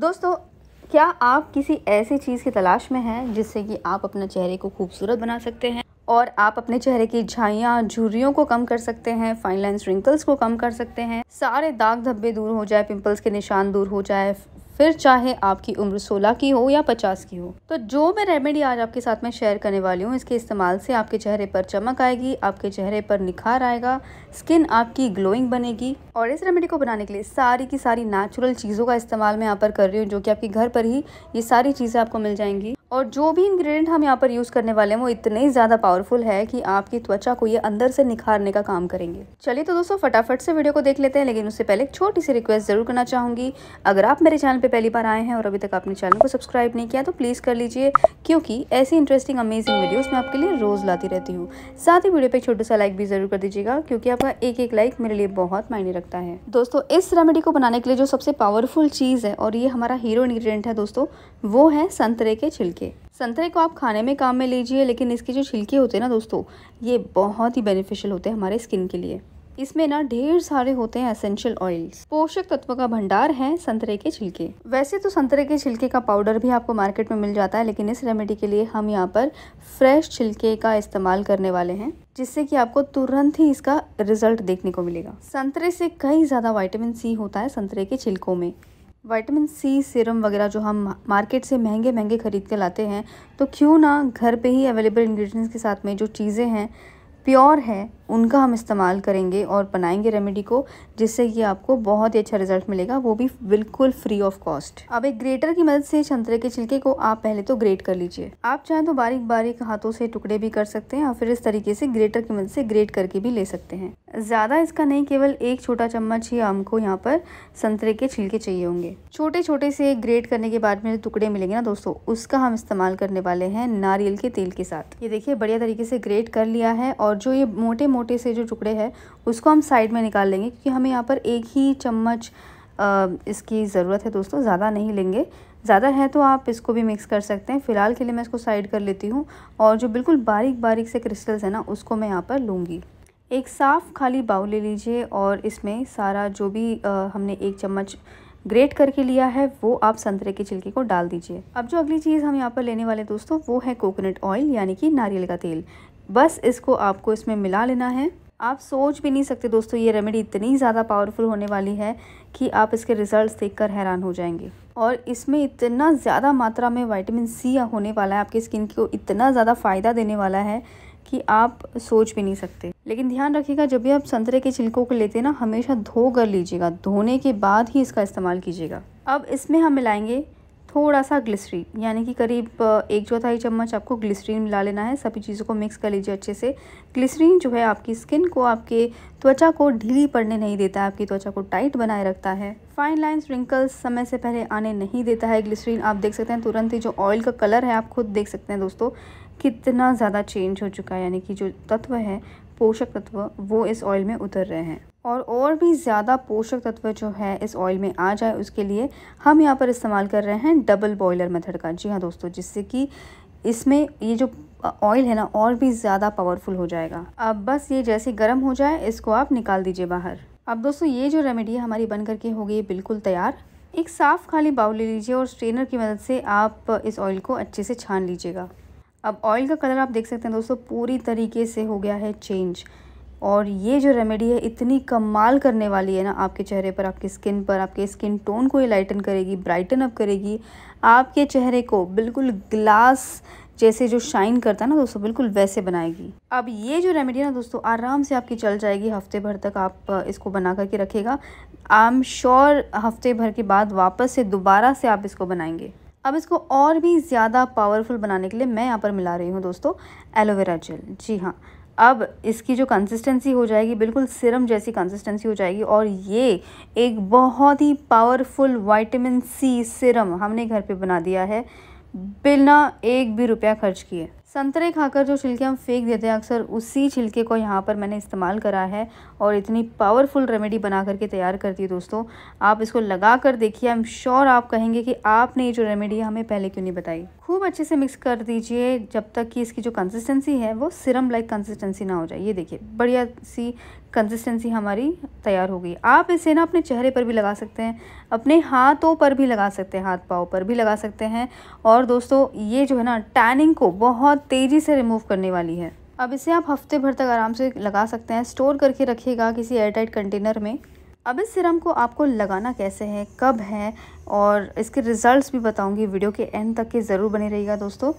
दोस्तों क्या आप किसी ऐसी चीज़ की तलाश में हैं जिससे कि आप अपने चेहरे को खूबसूरत बना सकते हैं और आप अपने चेहरे की झाइयाँ झुरियों को कम कर सकते हैं फाइन लाइन रिंकल्स को कम कर सकते हैं सारे दाग धब्बे दूर हो जाए पिंपल्स के निशान दूर हो जाए फिर चाहे आपकी उम्र 16 की हो या 50 की हो तो जो मैं रेमेडी आज आपके साथ में शेयर करने वाली हूँ इसके इस्तेमाल से आपके चेहरे पर चमक आएगी आपके चेहरे पर निखार आएगा स्किन आपकी ग्लोइंग बनेगी और इस रेमेडी को बनाने के लिए सारी की सारी नेचुरल चीज़ों का इस्तेमाल मैं यहाँ पर कर रही हूँ जो कि आपके घर पर ही ये सारी चीज़ें आपको मिल जाएंगी और जो भी इंग्रेडिएंट हम यहाँ पर यूज़ करने वाले हैं वो इतने ज़्यादा पावरफुल है कि आपकी त्वचा को ये अंदर से निखारने का काम करेंगे चलिए तो दोस्तों फटाफट से वीडियो को देख लेते हैं लेकिन उससे पहले एक छोटी सी रिक्वेस्ट ज़रूर करना चाहूँगी अगर आप मेरे चैनल पर पहली बार आए हैं और अभी तक आपने चैनल को सब्सक्राइब नहीं किया तो प्लीज़ कर लीजिए क्योंकि ऐसी इंटरेस्टिंग अमेजिंग वीडियोज़ मैं आपके लिए रोज़ लाती रहती हूँ साथ ही वीडियो पर छोटा सा लाइक भी ज़रूर कर दीजिएगा क्योंकि आपका एक एक लाइक मेरे लिए बहुत मायने रखता है दोस्तों इस रेमेडी को बनाने के लिए जो सबसे पावरफुल चीज़ है और ये हमारा हीरो इन्ग्रीडियंट है दोस्तों वो है संतरे के छिलके संतरे को आप खाने में काम में लीजिए लेकिन इसके जो छिलके होते हैं ना दोस्तों ये बहुत ही बेनिफिशियल होते हैं हमारे स्किन के लिए इसमें ना ढेर सारे होते हैं एसेंशियल ऑयल्स पोषक तत्व का भंडार है संतरे के छिलके वैसे तो संतरे के छिलके का पाउडर भी आपको मार्केट में मिल जाता है लेकिन इस रेमेडी के लिए हम यहाँ पर फ्रेश छिलके का इस्तेमाल करने वाले हैं जिससे कि आपको तुरंत ही इसका रिजल्ट देखने को मिलेगा संतरे से कई ज़्यादा वाइटामिन सी होता है संतरे के छिलकों में विटामिन सी सीरम वगैरह जो हम मार्केट से महंगे महंगे ख़रीद के लाते हैं तो क्यों ना घर पे ही अवेलेबल इंग्रेडिएंट्स के साथ में जो चीज़ें हैं प्योर है उनका हम इस्तेमाल करेंगे और बनाएंगे रेमेडी को जिससे कि आपको बहुत ही अच्छा रिजल्ट मिलेगा वो भी बिल्कुल फ्री ऑफ कॉस्ट अब एक ग्रेटर की मदद से संतरे के छिलके को आप पहले तो ग्रेट कर लीजिए आप चाहें तो बारीक बारीक हाथों से टुकड़े भी कर सकते हैं और फिर इस तरीके से ग्रेटर की मदद से ग्रेट करके भी ले सकते हैं ज़्यादा इसका नहीं केवल एक छोटा चम्मच ही हमको यहाँ पर संतरे के छिलके चाहिए होंगे छोटे छोटे से ग्रेट करने के बाद में जो टुकड़े मिलेंगे ना दोस्तों उसका हम इस्तेमाल करने वाले हैं नारियल के तेल के साथ ये देखिए बढ़िया तरीके से ग्रेट कर लिया है और जो ये मोटे मोटे से जो टुकड़े हैं उसको हम साइड में निकाल लेंगे क्योंकि हमें यहाँ पर एक ही चम्मच इसकी ज़रूरत है दोस्तों ज़्यादा नहीं लेंगे ज़्यादा है तो आप इसको भी मिक्स कर सकते हैं फ़िलहाल के लिए मैं इसको साइड कर लेती हूँ और जो बिल्कुल बारीक बारीक से क्रिस्टल्स हैं ना उसको मैं यहाँ पर लूँगी एक साफ़ खाली बाउल ले लीजिए और इसमें सारा जो भी हमने एक चम्मच ग्रेट करके लिया है वो आप संतरे के छिलके को डाल दीजिए अब जो अगली चीज़ हम यहाँ पर लेने वाले दोस्तों वो है कोकोनट ऑयल यानी कि नारियल का तेल बस इसको आपको इसमें मिला लेना है आप सोच भी नहीं सकते दोस्तों ये रेमेडी इतनी ज़्यादा पावरफुल होने वाली है कि आप इसके रिजल्ट्स देखकर हैरान हो जाएंगे और इसमें इतना ज़्यादा मात्रा में वाइटामिन सी होने वाला है आपकी स्किन को इतना ज़्यादा फ़ायदा देने वाला है कि आप सोच भी नहीं सकते लेकिन ध्यान रखिएगा जब भी आप संतरे के छिलकों को लेते हैं ना हमेशा धो कर लीजिएगा धोने के बाद ही इसका इस्तेमाल कीजिएगा अब इसमें हम मिलाएंगे थोड़ा सा ग्लिसरीन यानी कि करीब एक चौथाई चम्मच आपको ग्लिसरीन मिला लेना है सभी चीज़ों को मिक्स कर लीजिए अच्छे से ग्लिसरीन जो है आपकी स्किन को आपके त्वचा को ढीली पड़ने नहीं देता है आपकी त्वचा को टाइट बनाए रखता है फाइन लाइन्स रिंकल्स समय से पहले आने नहीं देता है ग्लिसरीन आप देख सकते हैं तुरंत ही जो ऑयल का कलर है आप खुद देख सकते हैं दोस्तों कितना ज़्यादा चेंज हो चुका है यानी कि जो तत्व है पोषक तत्व वो इस ऑयल में उतर रहे हैं और और भी ज़्यादा पोषक तत्व जो है इस ऑयल में आ जाए उसके लिए हम यहाँ पर इस्तेमाल कर रहे हैं डबल बॉयलर मेथड का जी हाँ दोस्तों जिससे कि इसमें ये जो ऑयल है ना और भी ज़्यादा पावरफुल हो जाएगा अब बस ये जैसे गर्म हो जाए इसको आप निकाल दीजिए बाहर अब दोस्तों ये जो रेमेडी है हमारी बन करके हो गई बिल्कुल तैयार एक साफ़ खाली बाउल ले लीजिए और स्ट्रेनर की मदद से आप इस ऑयल को अच्छे से छान लीजिएगा अब ऑयल का कलर आप देख सकते हैं दोस्तों पूरी तरीके से हो गया है चेंज और ये जो रेमेडी है इतनी कमाल करने वाली है ना आपके चेहरे पर आपकी स्किन पर आपके स्किन टोन को ये लाइटन करेगी ब्राइटन अप करेगी आपके चेहरे को बिल्कुल ग्लास जैसे जो शाइन करता है ना दोस्तों बिल्कुल वैसे बनाएगी अब ये जो रेमेडी है ना दोस्तों आराम से आपकी चल जाएगी हफ्ते भर तक आप इसको बना करके रखेगा आई एम श्योर हफ्ते भर के बाद वापस से दोबारा से आप इसको बनाएंगे अब इसको और भी ज़्यादा पावरफुल बनाने के लिए मैं यहाँ पर मिला रही हूँ दोस्तों एलोवेरा जेल जी हाँ अब इसकी जो कंसिस्टेंसी हो जाएगी बिल्कुल सिरम जैसी कंसिस्टेंसी हो जाएगी और ये एक बहुत ही पावरफुल वाइटमिन सी सिरम हमने घर पे बना दिया है बिना एक भी रुपया खर्च किए संतरे खाकर जो छिलके हम फेंक देते हैं अक्सर उसी छिलके को यहाँ पर मैंने इस्तेमाल करा है और इतनी पावरफुल रेमेडी बना करके तैयार करती है दोस्तों आप इसको लगा कर देखिए आई एम श्योर आप कहेंगे कि आपने ये जो रेमेडी हमें पहले क्यों नहीं बताई खूब अच्छे से मिक्स कर दीजिए जब तक कि इसकी जो कंसिस्टेंसी है वो सिरम लाइक कंसिस्टेंसी ना हो जाए ये देखिए बढ़िया सी कंसिस्टेंसी हमारी तैयार हो गई आप इसे ना अपने चेहरे पर भी लगा सकते हैं अपने हाथों पर भी लगा सकते हैं हाथ पाँव पर भी लगा सकते हैं और दोस्तों ये जो है ना टैनिंग को बहुत बहुत तेज़ी से रिमूव करने वाली है अब इसे आप हफ्ते भर तक आराम से लगा सकते हैं स्टोर करके रखिएगा किसी एयरटाइट कंटेनर में अब इस सिरम को आपको लगाना कैसे है कब है और इसके रिजल्ट्स भी बताऊंगी वीडियो के एंड तक के ज़रूर बने रहिएगा दोस्तों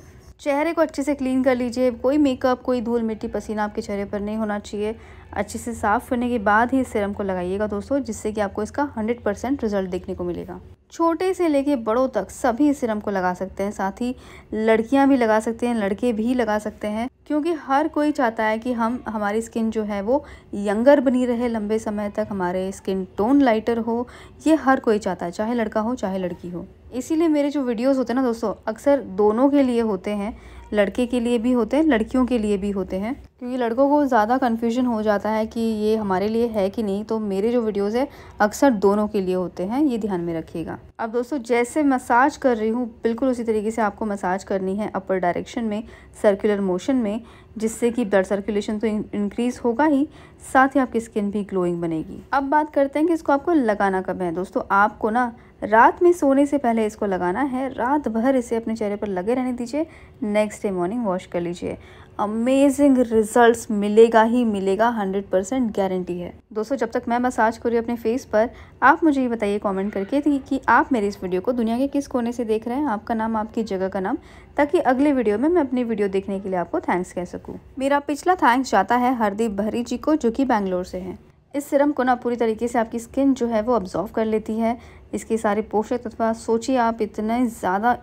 चेहरे को अच्छे से क्लीन कर लीजिए कोई मेकअप कोई धूल मिट्टी पसीना आपके चेहरे पर नहीं होना चाहिए अच्छे से साफ़ करने के बाद ही इस सिरम को लगाइएगा दोस्तों जिससे कि आपको इसका हंड्रेड रिजल्ट देखने को मिलेगा छोटे से लेके बड़ों तक सभी इस सिरम को लगा सकते हैं साथ ही लड़कियां भी लगा सकते हैं लड़के भी लगा सकते हैं क्योंकि हर कोई चाहता है कि हम हमारी स्किन जो है वो यंगर बनी रहे लंबे समय तक हमारे स्किन टोन लाइटर हो ये हर कोई चाहता है चाहे लड़का हो चाहे लड़की हो इसीलिए मेरे जो वीडियोस होते हैं ना दोस्तों अक्सर दोनों के लिए होते हैं लड़के के लिए भी होते हैं लड़कियों के लिए भी होते हैं क्योंकि लड़कों को ज़्यादा कन्फ्यूजन हो जाता है कि ये हमारे लिए है कि नहीं तो मेरे जो वीडियोज़ है अक्सर दोनों के लिए होते हैं ये ध्यान में रखिएगा अब दोस्तों जैसे मसाज कर रही हूँ बिल्कुल उसी तरीके से आपको मसाज करनी है अपर डायरेक्शन में सर्कुलर मोशन में जिससे कि ब्लड सर्कुलेशन तो इंक्रीज़ होगा ही साथ ही आपकी स्किन भी ग्लोइंग बनेगी अब बात करते हैं कि इसको आपको लगाना कब है दोस्तों आपको ना रात में सोने से पहले इसको लगाना है रात भर इसे अपने चेहरे पर लगे रहने दीजिए नेक्स्ट डे मॉर्निंग वॉश कर लीजिए अमेजिंग रिजल्ट्स मिलेगा ही मिलेगा 100 परसेंट गारंटी है दोस्तों जब तक मैं मसाज कर रही हूँ अपने फेस पर आप मुझे ये बताइए कमेंट करके कि आप मेरे इस वीडियो को दुनिया के किस कोने से देख रहे हैं आपका नाम आपकी जगह का नाम ताकि अगले वीडियो में मैं अपनी वीडियो देखने के लिए आपको थैंक्स कह सकूँ मेरा पिछला थैंक्स जाता है हरदीप भरी जी को जो कि बैंगलोर से है इस सिरम को ना पूरी तरीके से आपकी स्किन जो है वो ऑब्जॉर्व कर लेती है इसके सारे पोषक तत्व सोचिए आप इतना ज़्यादा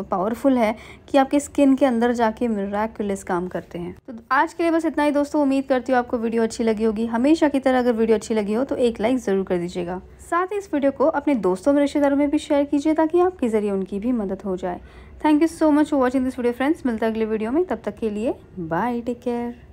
पावरफुल है कि आपके स्किन के अंदर जाके मिराकुलस काम करते हैं तो आज के लिए बस इतना ही दोस्तों उम्मीद करती हूँ आपको वीडियो अच्छी लगी होगी हमेशा की तरह अगर वीडियो अच्छी लगी हो तो एक लाइक ज़रूर कर दीजिएगा साथ ही इस वीडियो को अपने दोस्तों में रिश्तेदारों में भी शेयर कीजिए ताकि आपके ज़रिए उनकी भी मदद हो जाए thank you so much for watching this video friends मिलता है अगले वीडियो में तब तक के लिए बाय टेक केयर